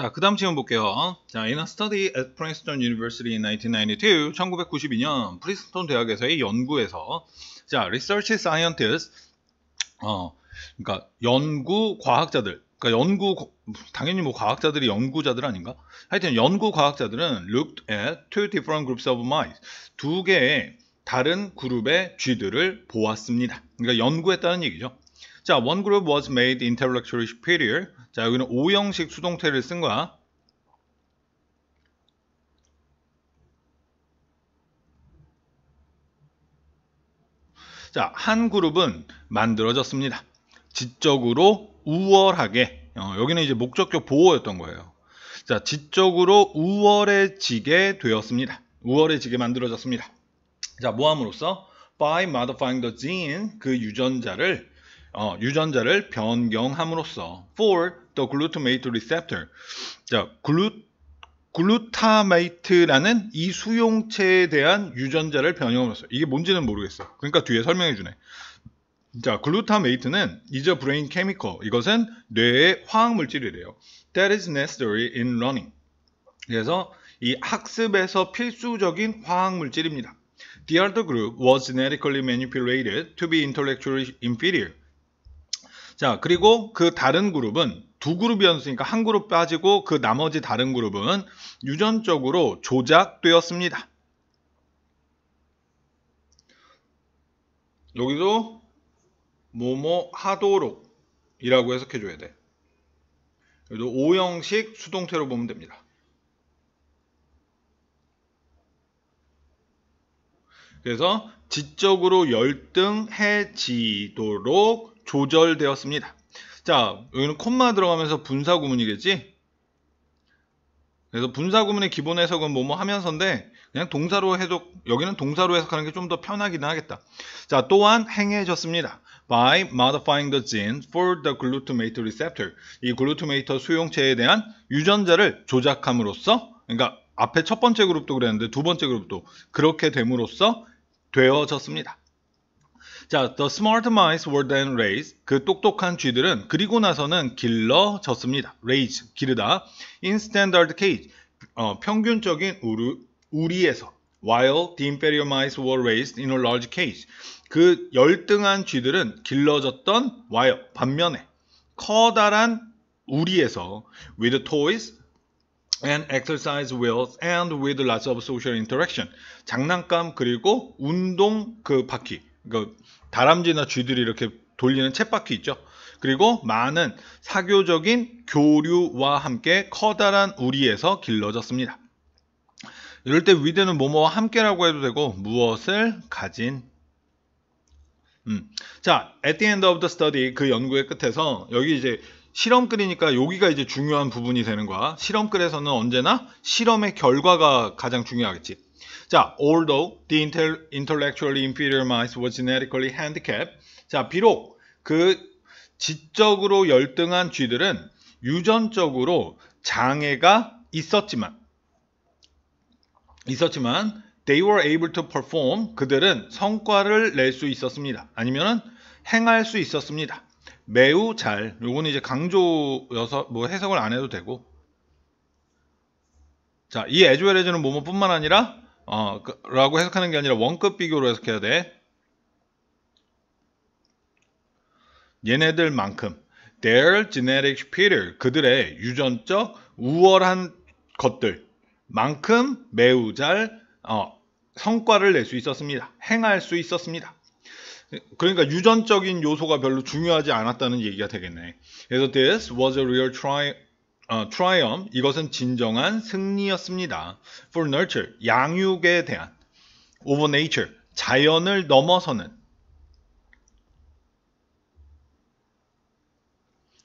자, 그 다음 질문 볼게요. 자, in a study at Princeton University in 1992, 1992년 프린스턴 대학에서의 연구에서 자, research scientists 어, 그러니까 연구 과학자들 그러니까 연구 당연히 뭐 과학자들이 연구자들 아닌가? 하여튼 연구 과학자들은 looked at two different groups of mice 두 개의 다른 그룹의 쥐들을 보았습니다. 그러니까 연구했다는 얘기죠. 자, one group was made intellectually superior. 자, 여기는 5형식 수동태를 쓴 거야. 자, 한 그룹은 만들어졌습니다. 지적으로 우월하게. 어, 여기는 이제 목적격 보호였던 거예요. 자, 지적으로 우월해지게 되었습니다. 우월해지게 만들어졌습니다. 자, 모함으로써 뭐 by modifying the gene 그 유전자를 어, 유전자를 변경함으로써 for the glutamate receptor 자, 글루 글루타메이트라는 이 수용체에 대한 유전자를 변형함으로써 이게 뭔지는 모르겠어. 그러니까 뒤에 설명해 주네. 자, 글루타메이트는 이저 브레인 케미컬 이것은 뇌의 화학 물질이래요. That is necessary in learning. 그래서 이 학습에서 필수적인 화학 물질입니다. The other group was genetically manipulated to be intellectually inferior. 자, 그리고 그 다른 그룹은 두 그룹이었으니까 한 그룹 빠지고 그 나머지 다른 그룹은 유전적으로 조작되었습니다. 여기도 뭐뭐 하도록 이라고 해석해 줘야 돼. 그래도 O형식 수동태로 보면 됩니다. 그래서 지적으로 열등해지도록 조절되었습니다. 자, 여기는 콤마 들어가면서 분사 구문이겠지? 그래서 분사 구문의 기본 해석은 뭐 뭐 하면서인데 그냥 동사로 해석 여기는 동사로 해석하는 게 좀 더 편하기는 하겠다. 자, 또한 행해졌습니다. by modifying the gene for the glutamate receptor. 이 g l u 글 a 토메이터 수용체에 대한 유전자를 조작함으로써 그러니까 앞에 첫 번째 그룹도 그랬는데 두 번째 그룹도 그렇게 됨으로써 되어졌습니다. 자, the smart mice were then raised. 그 똑똑한 쥐들은 그리고 나서는 길러졌습니다. raise, 기르다. in standard cage, 어, 평균적인 우루, 우리에서. while the inferior mice were raised in a large cage. 그 열등한 쥐들은 길러졌던 while, 반면에 커다란 우리에서 with toys, and exercise wheels and with lots of social interaction. 장난감 그리고 운동 그 바퀴 그러니까 다람쥐나 쥐들이 이렇게 돌리는 챗바퀴 있죠. 그리고 많은 사교적인 교류와 함께 커다란 우리에서 길러졌습니다. 이럴 때 위대는 뭐뭐와 함께라고 해도 되고 무엇을 가진 음. 자, at the end of the study 그 연구의 끝에서 여기 이제 실험글이니까 여기가 이제 중요한 부분이 되는 거야. 실험글에서는 언제나 실험의 결과가 가장 중요하겠지. 자, although the intellectually inferior mice were genetically handicapped. 자, 비록 그 지적으로 열등한 쥐들은 유전적으로 장애가 있었지만 있었지만 they were able to perform 그들은 성과를 낼 수 있었습니다. 아니면은 행할 수 있었습니다. 매우 잘. 요건 이제 강조여서 뭐 해석을 안 해도 되고. 자, 이 as well as는 뭐뭐뿐만 아니라 어, 그, 라고 해석하는 게 아니라 원급 비교로 해석해야 돼. 얘네들만큼 their genetic superior 그들의 유전적 우월한 것들만큼 매우 잘 어, 성과를 낼 수 있었습니다. 행할 수 있었습니다. 그러니까 유전적인 요소가 별로 중요하지 않았다는 얘기가 되겠네. 그래서 this was a real triumph 어, 라 r 엄 이것은 진정한 승리였습니다. For nurture 양육에 대한 over nature 자연을 넘어서는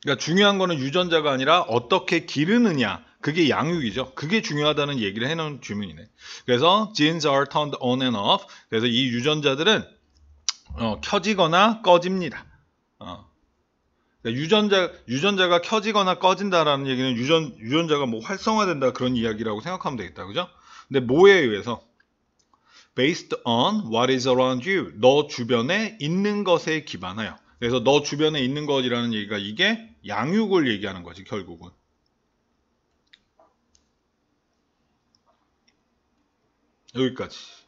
그러니까 중요한 거는 유전자가 아니라 어떻게 기르느냐 그게 양육이죠. 그게 중요하다는 얘기를 해놓은 주문이네. 그래서 genes are turned on and off. 그래서 이 유전자들은 어, 켜지거나 꺼집니다. 어. 그러니까 유전자 유전자가 켜지거나 꺼진다라는 얘기는 유전 유전자가 뭐 활성화된다 그런 이야기라고 생각하면 되겠다, 그죠? 근데 뭐에 의해서 based on what is around you 너 주변에 있는 것에 기반하여. 그래서 너 주변에 있는 것이라는 얘기가 이게 양육을 얘기하는 거지 결국은. 여기까지.